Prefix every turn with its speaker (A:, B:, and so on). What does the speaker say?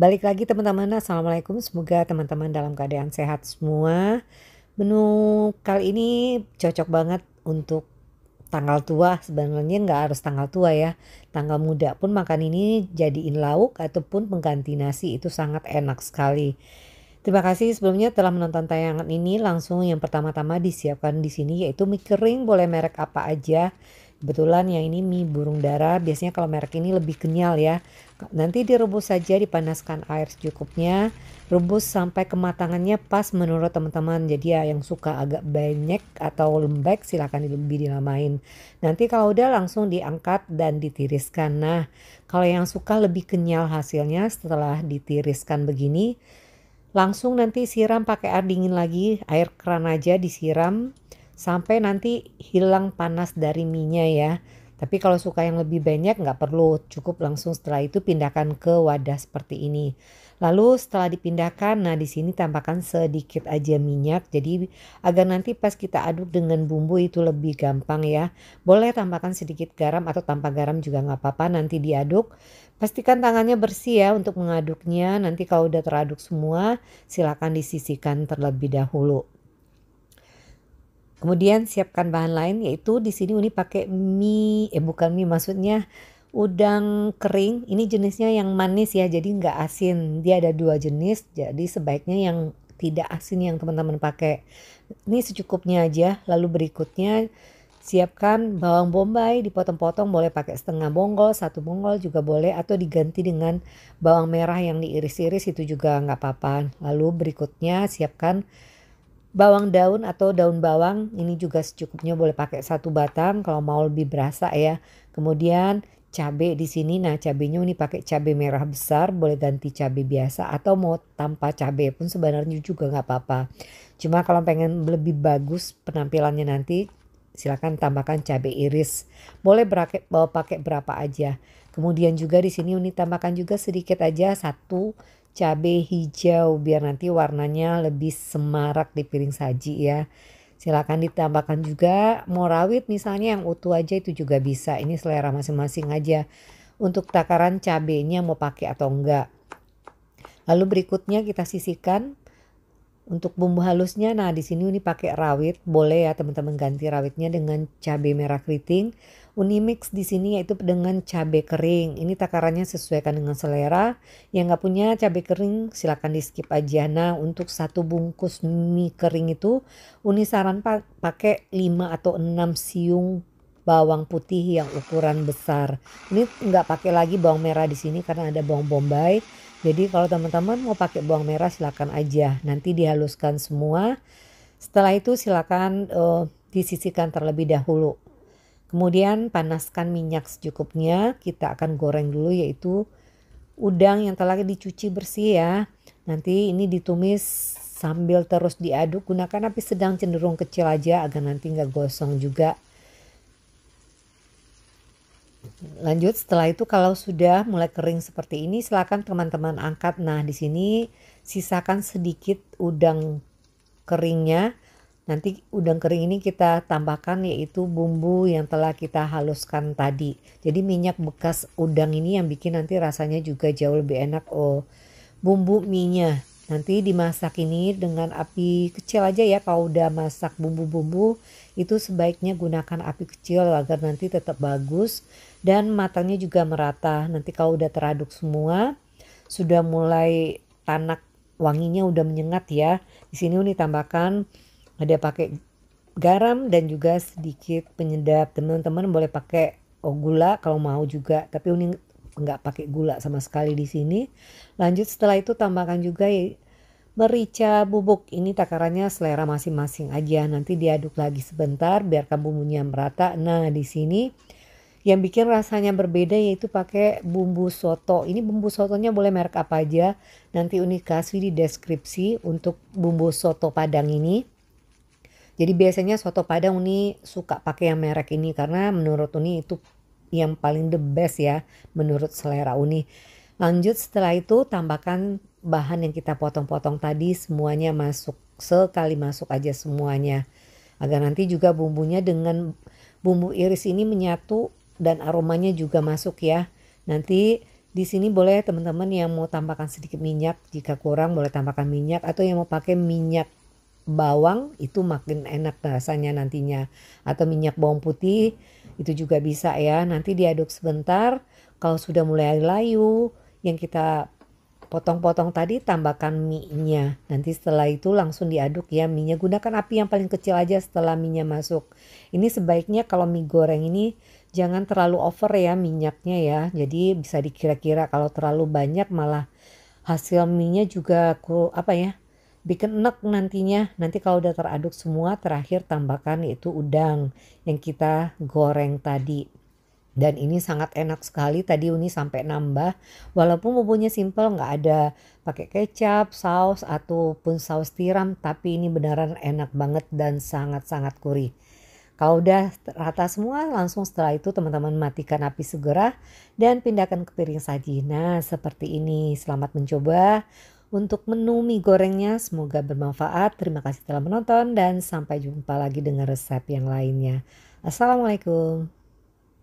A: Balik lagi teman-teman, Assalamualaikum. Semoga teman-teman dalam keadaan sehat semua. Menu kali ini cocok banget untuk tanggal tua. Sebenarnya nggak harus tanggal tua ya. Tanggal muda pun makan ini jadiin lauk ataupun pengganti nasi itu sangat enak sekali. Terima kasih sebelumnya telah menonton tayangan ini. Langsung yang pertama-tama disiapkan di sini yaitu mie kering boleh merek apa aja. Kebetulan yang ini mie burung dara, biasanya kalau merek ini lebih kenyal ya. Nanti direbus saja, dipanaskan air secukupnya, rebus sampai kematangannya pas menurut teman-teman. Jadi ya yang suka agak banyak atau lembek silahkan lebih dilamain. Nanti kalau udah langsung diangkat dan ditiriskan. Nah kalau yang suka lebih kenyal hasilnya setelah ditiriskan begini, langsung nanti siram pakai air dingin lagi, air keran aja disiram sampai nanti hilang panas dari minyak ya. Tapi kalau suka yang lebih banyak nggak perlu, cukup langsung setelah itu pindahkan ke wadah seperti ini. Lalu setelah dipindahkan, nah di sini tambahkan sedikit aja minyak, jadi agar nanti pas kita aduk dengan bumbu itu lebih gampang ya. Boleh tambahkan sedikit garam atau tanpa garam juga nggak apa-apa, nanti diaduk. Pastikan tangannya bersih ya untuk mengaduknya, nanti kalau udah teraduk semua silakan disisihkan terlebih dahulu. Kemudian siapkan bahan lain yaitu di sini Uni pakai mie, eh bukan mie maksudnya udang kering. Ini jenisnya yang manis ya, jadi nggak asin. Dia ada dua jenis, jadi sebaiknya yang tidak asin yang teman-teman pakai. Ini secukupnya aja. Lalu berikutnya siapkan bawang bombay dipotong-potong boleh pakai setengah bonggol, satu bonggol juga boleh atau diganti dengan bawang merah yang diiris-iris itu juga nggak apa-apa. Lalu berikutnya siapkan Bawang daun atau daun bawang ini juga secukupnya boleh pakai satu batang kalau mau lebih berasa ya. Kemudian cabe di sini nah cabenya ini pakai cabe merah besar boleh ganti cabe biasa atau mau tanpa cabe pun sebenarnya juga nggak apa-apa. Cuma kalau pengen lebih bagus penampilannya nanti silakan tambahkan cabe iris. Boleh berake, bawa pakai berapa aja. Kemudian juga di sini Uni tambahkan juga sedikit aja satu cabai hijau biar nanti warnanya lebih semarak di piring saji ya. Silakan ditambahkan juga morawit misalnya yang utuh aja itu juga bisa. Ini selera masing-masing aja untuk takaran cabenya mau pakai atau enggak. Lalu berikutnya kita sisihkan untuk bumbu halusnya, nah di sini Uni pakai rawit, boleh ya teman-teman ganti rawitnya dengan cabai merah keriting. Uni mix di sini yaitu dengan cabai kering. Ini takarannya sesuaikan dengan selera. Yang nggak punya cabai kering silahkan di skip aja. Nah untuk satu bungkus mie kering itu Uni saran pakai 5 atau 6 siung bawang putih yang ukuran besar. Ini nggak pakai lagi bawang merah di sini karena ada bawang bombay jadi kalau teman-teman mau pakai bawang merah silakan aja. Nanti dihaluskan semua. Setelah itu silakan uh, disisihkan terlebih dahulu. Kemudian panaskan minyak secukupnya. Kita akan goreng dulu yaitu udang yang telah dicuci bersih ya. Nanti ini ditumis sambil terus diaduk gunakan api sedang cenderung kecil aja agar nanti nggak gosong juga. Lanjut setelah itu kalau sudah mulai kering seperti ini silakan teman-teman angkat. Nah, di sini sisakan sedikit udang keringnya. Nanti udang kering ini kita tambahkan yaitu bumbu yang telah kita haluskan tadi. Jadi minyak bekas udang ini yang bikin nanti rasanya juga jauh lebih enak oh bumbu minyak Nanti dimasak ini dengan api kecil aja ya kalau udah masak bumbu-bumbu itu sebaiknya gunakan api kecil agar nanti tetap bagus dan matangnya juga merata. Nanti kalau udah teraduk semua sudah mulai tanak wanginya udah menyengat ya. Di sini uni tambahkan ada pakai garam dan juga sedikit penyedap. Teman-teman boleh pakai oh, gula kalau mau juga, tapi uni nggak pakai gula sama sekali di sini. Lanjut setelah itu tambahkan juga merica bubuk ini takarannya selera masing-masing aja nanti diaduk lagi sebentar biar bumbunya merata nah di sini yang bikin rasanya berbeda yaitu pakai bumbu soto ini bumbu sotonya boleh merek apa aja nanti Uni kasih di deskripsi untuk bumbu soto padang ini jadi biasanya soto padang Uni suka pakai yang merek ini karena menurut Uni itu yang paling the best ya menurut selera Uni lanjut setelah itu tambahkan bahan yang kita potong-potong tadi semuanya masuk sekali masuk aja semuanya agar nanti juga bumbunya dengan bumbu iris ini menyatu dan aromanya juga masuk ya nanti di sini boleh teman-teman yang mau tambahkan sedikit minyak jika kurang boleh tambahkan minyak atau yang mau pakai minyak bawang itu makin enak rasanya nantinya atau minyak bawang putih itu juga bisa ya nanti diaduk sebentar kalau sudah mulai layu yang kita potong-potong tadi tambahkan mie-nya. Nanti setelah itu langsung diaduk ya mie-nya. Gunakan api yang paling kecil aja setelah mie-nya masuk. Ini sebaiknya kalau mie goreng ini jangan terlalu over ya minyaknya ya. Jadi bisa dikira-kira kalau terlalu banyak malah hasil mie-nya juga apa ya? bikin enak nantinya. Nanti kalau udah teraduk semua terakhir tambahkan yaitu udang yang kita goreng tadi dan ini sangat enak sekali tadi Uni sampai nambah walaupun bumbunya simple nggak ada pakai kecap saus ataupun saus tiram tapi ini beneran enak banget dan sangat-sangat gurih kalau udah rata semua langsung setelah itu teman-teman matikan api segera dan pindahkan ke piring saji nah seperti ini selamat mencoba untuk menu mie gorengnya semoga bermanfaat terima kasih telah menonton dan sampai jumpa lagi dengan resep yang lainnya Assalamualaikum